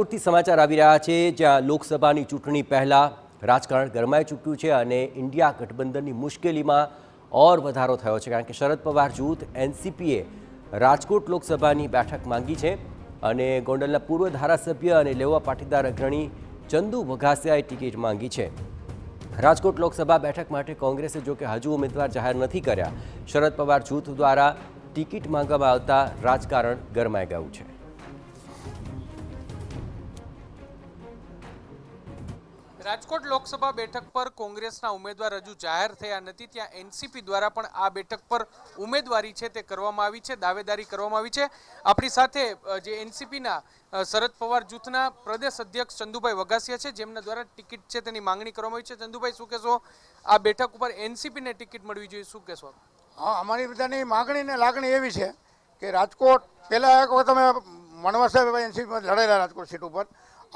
રાજકોટથી સમાચાર આવી રહ્યા છે જ્યાં લોકસભાની ચૂંટણી પહેલાં રાજકારણ ગરમાઈ ચૂક્યું છે અને ઇન્ડિયા ગઠબંધનની મુશ્કેલીમાં ઓર વધારો થયો છે કારણ કે શરદ પવાર જૂથ એનસીપીએ રાજકોટ લોકસભાની બેઠક માંગી છે અને ગોંડલના પૂર્વ ધારાસભ્ય અને લેવા પાટીદાર અગ્રણી ચંદુ વઘાસિયાએ ટિકિટ માંગી છે રાજકોટ લોકસભા બેઠક માટે કોંગ્રેસે જોકે હજુ ઉમેદવાર જાહેર નથી કર્યા શરદ પવાર જૂથ દ્વારા ટિકિટ માંગવામાં આવતા રાજકારણ ગરમાઈ ગયું છે રાજકોટ લોકસભા બેઠક પર કોંગ્રેસના ઉમેદવાર હજુ જાહેર થયા નથી ત્યાં એનસીપી દ્વારા પણ આ બેઠક પર ઉમેદવારી છે તે કરવામાં આવી છે દાવેદારી કરવામાં આવી છે આપણી સાથે જે એનસીપીના શરદ પવાર જૂથના પ્રદેશ અધ્યક્ષ ચંદુભાઈ વઘાસિયા છે જેમના દ્વારા ટિકિટ છે તેની માંગણી કરવામાં આવી છે ચંદુભાઈ શું કહેશો આ બેઠક ઉપર એનસીપીને ટિકિટ મળવી જોઈએ શું કહેશો હા અમારી બધાની માંગણી ને લાગણી એવી છે કે રાજકોટ પહેલાં એક વખત મનવા સાહેબ એનસીપીમાં લડાયેલા રાજકોટ સીટ ઉપર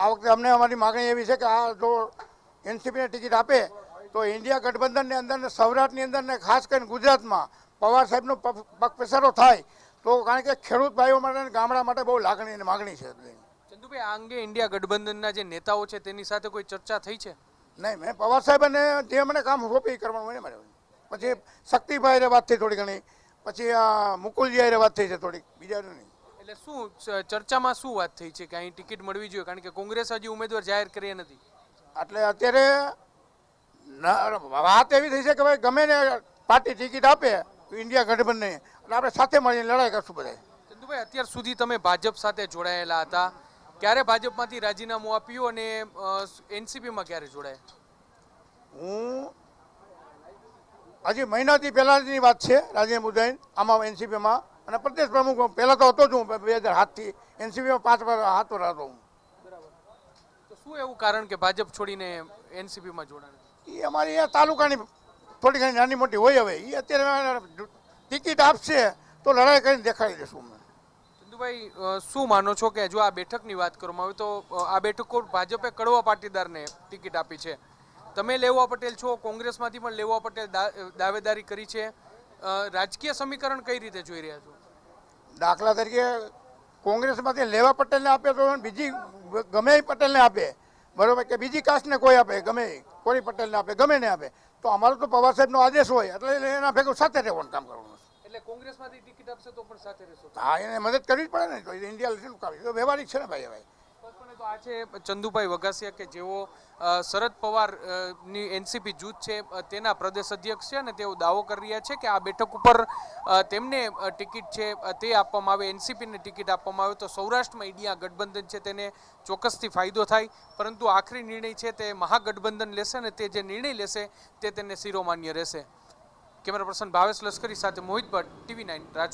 આ વખતે અમને અમારી માગણી એવી છે કે આ જો એનસીપીને ટિકિટ આપે તો ઇન્ડિયા ગઠબંધનની અંદર ને સૌરાષ્ટ્રની અંદર ને ખાસ કરીને ગુજરાતમાં પવાર સાહેબનો પગ પસારો થાય તો કારણ કે ખેડૂત ભાઈઓ માટે ગામડા માટે બહુ લાગણી અને માગણી છે ચંદુભાઈ આ અંગે ઇન્ડિયા ગઠબંધનના જે નેતાઓ છે તેની સાથે કોઈ ચર્ચા થઈ છે નહીં મેં પવાર સાહેબને જે મને કામ સોંપી કરવાનું હોય મારે પછી શક્તિભાઈ રે વાત થઈ થોડી ઘણી પછી આ મુકુલજી રે વાત થઈ છે થોડીક બીજા નહીં એટલે શું ચર્ચામાં શું વાત થઈ છે કે અહીં ટિકિટ મળવી જોઈએ કારણ કે કોંગ્રેસ હજી ઉમેદવાર જાહેર કરી નથી એટલે અત્યારે વાત એવી થઈ છે કે ભાઈ ગમે ને પાર્ટી ટિકિટ આપે ઇન્ડિયા ગઠબંધનને એટલે આપણે સાથે મળીને લડાઈ કરશું બધા ચંદુભાઈ અત્યાર સુધી તમે ભાજપ સાથે જોડાયેલા હતા ક્યારે ભાજપમાંથી રાજીનામું આપ્યું અને એનસીપીમાં ક્યારે જોડાય હું હજી મહિનાથી પહેલાંની વાત છે રાજીનામું જૈન આમાં એનસીપીમાં અને પ્રદેશ પ્રમુખ પહેલાં તો હતો જ હું બે હજાર સાતથી એનસીપીમાં પાંચ વાર સાત વાર હતો હું શું એવું કારણ કે ભાજપ છોડીને એનસીપીમાં જોડાણ એ અમારી અહીંયા તાલુકાની થોડી ઘણી નાની મોટી હોય હવે એ અત્યારે ટિકિટ આપશે તો લડાઈ કરીને દેખાડી દઈશું અમે ચંદુભાઈ શું માનો છો કે જો આ બેઠકની વાત કરવામાં આવે તો આ બેઠક ભાજપે કડવા પાટીદારને ટિકિટ આપી છે તમે લેવા પટેલ છો કોંગ્રેસમાંથી પણ લેવા પટેલ દાવેદારી કરી છે રાજકીય સમીકરણ કઈ રીતે જોઈ રહ્યા છો દાખલા તરીકે કોંગ્રેસમાંથી લેવા પટેલને આપે તો બીજી ગમે પટેલને આપે બરાબર કે બીજી કાસ્ટને કોઈ આપે ગમે કોઈ પટેલને આપે ગમે ને આપે તો અમારો તો પવાર સાહેબનો આદેશ હોય એટલે એના ભેગું સાથે રહેવાનું કામ કરવાનું એટલે કોંગ્રેસમાંથી ટિકિટ આપશે તો પણ સાથે રહેશો હા એને મદદ કરવી જ પડે ને તો ઇન્ડિયા લઈને વ્યવહારિક છે ને ભાઈ ભાઈ તો આ છે ચંદુભાઈ વઘાસિયા કે જેઓ શરદ પવાર ની એનસીપી જૂથ છે તેના પ્રદેશ અધ્યક્ષ છે અને તેઓ દાવો કરી રહ્યા છે કે આ બેઠક ઉપર તેમને ટિકિટ છે તે આપવામાં આવે એનસીપીને ટિકિટ આપવામાં આવે તો સૌરાષ્ટ્રમાં ઈડીયા ગઠબંધન છે તેને ચોક્કસથી ફાયદો થાય પરંતુ આખરી નિર્ણય છે તે મહાગઠબંધન લેશે અને તે જે નિર્ણય લેશે તે તેને શિરોમાન્ય રહેશે કેમેરા પર્સન ભાવેશ લશ્કરી સાથે મોહિત ભટ્ટ ટીવી નાઇન રાજ